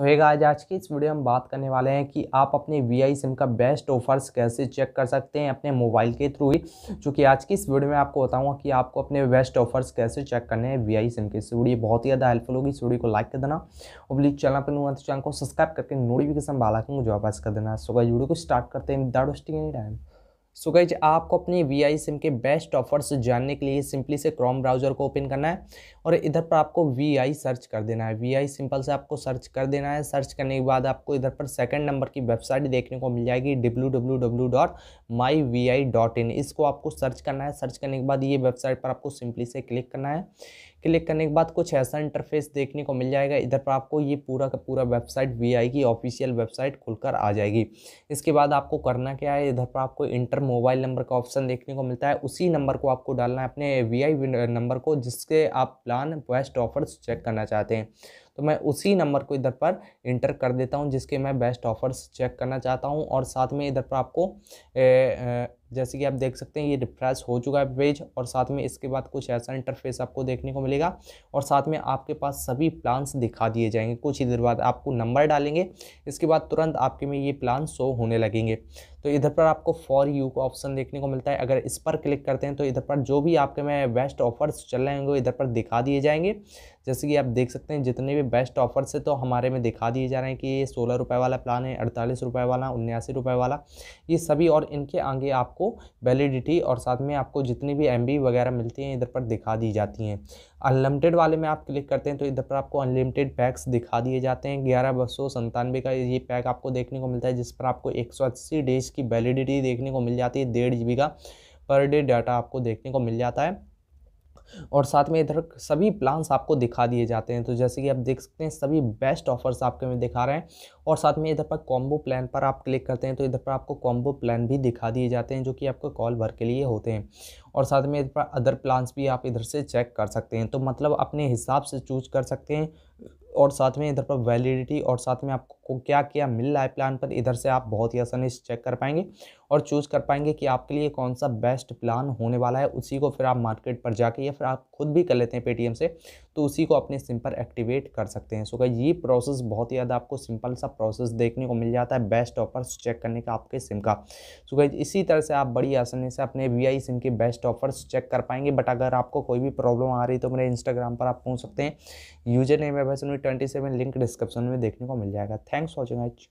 तो हेगा आज आज की इस वीडियो में बात करने वाले हैं कि आप अपने वी आई सिम का बेस्ट ऑफर्स कैसे चेक कर सकते हैं अपने मोबाइल के थ्रू ही चूँकि आज की इस वीडियो में आपको बताऊंगा कि आपको अपने बेस्ट ऑफर्स कैसे चेक करने हैं वी आई सिम के इस वीडियो बहुत ही ज़्यादा हेल्पफुल होगी इस वीडियो को लाइक कर देना और प्लीज चैनल पर नुआ तो चैनल को सब्सक्राइब करके नोटिफिकेशन बाला को मुझे वापस कर देना सुबह वीडियो को स्टार्ट करते हैं विदाउट टाइम सो गाइज आपको अपने वी आई सिम के बेस्ट ऑफर्स जानने के लिए सिंपली से क्रोम ब्राउज़र को ओपन करना है और इधर पर आपको वी आई सर्च कर देना है वी आई सिंपल से आपको सर्च कर देना है सर्च करने के बाद आपको इधर पर सेकंड नंबर की वेबसाइट देखने को मिल जाएगी W W W dot my V I dot in इसको आपको सर्च करना है सर्च करने के बाद ये वेबसाइट पर आपको सिंपली से क्लिक करना है क्लिक करने के बाद कुछ ऐसा इंटरफेस देखने को मिल जाएगा इधर पर आपको ये पूरा का पूरा वेबसाइट वी की ऑफिशियल वेबसाइट खुलकर आ जाएगी इसके बाद आपको करना क्या है इधर पर आपको इंटर मोबाइल नंबर का ऑप्शन देखने को मिलता है उसी नंबर को आपको डालना है अपने वी नंबर को जिसके आप प्लान बेस्ट ऑफर्स चेक करना चाहते हैं तो मैं उसी नंबर को इधर पर इंटर कर देता हूँ जिसके मैं बेस्ट ऑफर्स चेक करना चाहता हूँ और साथ में इधर पर आपको ए, ए, जैसे कि आप देख सकते हैं ये रिफ्रेश हो चुका है पेज और साथ में इसके बाद कुछ ऐसा इंटरफेस आपको देखने को मिलेगा और साथ में आपके पास सभी प्लान्स दिखा दिए जाएंगे कुछ ही देर बाद आपको नंबर डालेंगे इसके बाद तुरंत आपके में ये प्लान शो होने लगेंगे तो इधर पर आपको फॉर यू का ऑप्शन देखने को मिलता है अगर इस पर क्लिक करते हैं तो इधर पर जो भी आपके में बेस्ट ऑफर्स चल रहे होंगे इधर पर दिखा दिए जाएंगे जैसे कि आप देख सकते हैं जितने भी बेस्ट ऑफर्स है तो हमारे में दिखा दिए जा रहे हैं कि ये सोलह रुपये वाला प्लान है अड़तालीस रुपये वाला उन्यासी रुपये वाला ये सभी और इनके आगे आपको वैलिडिटी और साथ में आपको जितनी भी एम वगैरह मिलती हैं इधर पर दिखा दी जाती हैं अनलिमिटेड वाले में आप क्लिक करते हैं तो इधर पर आपको अनलिमिटेड पैक्स दिखा दिए जाते हैं ग्यारह बसो संतानवे का ये पैक आपको देखने को मिलता है जिस पर आपको एक सौ अस्सी डेज़ की वैलिडिटी देखने को मिल जाती है डेढ़ जी का पर डे डाटा आपको देखने को मिल जाता है और साथ में इधर सभी प्लान्स आपको दिखा दिए जाते हैं तो जैसे कि आप देख सकते हैं सभी बेस्ट ऑफर्स आपके में दिखा रहे हैं और साथ में इधर पर कॉम्बो प्लान पर आप क्लिक करते हैं तो इधर पर आपको कॉम्बो प्लान भी दिखा दिए जाते हैं जो कि आपको कॉल भर के लिए होते हैं और साथ में इधर पर अदर प्लान्स भी आप इधर से चेक कर सकते हैं तो मतलब अपने हिसाब से चूज कर सकते हैं और साथ में इधर पर वैलिडिटी और साथ में आपको क्या क्या मिल रहा है प्लान पर इधर से आप बहुत ही आसानी से चेक कर पाएंगे और चूज़ कर पाएंगे कि आपके लिए कौन सा बेस्ट प्लान होने वाला है उसी को फिर आप मार्केट पर जाके या फिर आप खुद भी कर लेते हैं पेटीएम से तो उसी को अपने सिम पर एक्टिवेट कर सकते हैं सो so, ये प्रोसेस बहुत ही ज़्यादा आपको सिंपल सा प्रोसेस देखने को मिल जाता है बेस्ट ऑफर्स चेक करने का आपके सिम का सो so, इसी तरह से आप बड़ी आसानी से अपने वी सिम के बेस्ट ऑफर्स चेक कर पाएंगे बट अगर आपको कोई भी प्रॉब्लम आ रही तो मेरे इंस्टाग्राम पर आप पूछ सकते हैं यूजर नेम है ट्वेंटी सेवन लिंक डिस्क्रिप्शन में देखने को मिल जाएगा थैंक्स वॉचिंग एच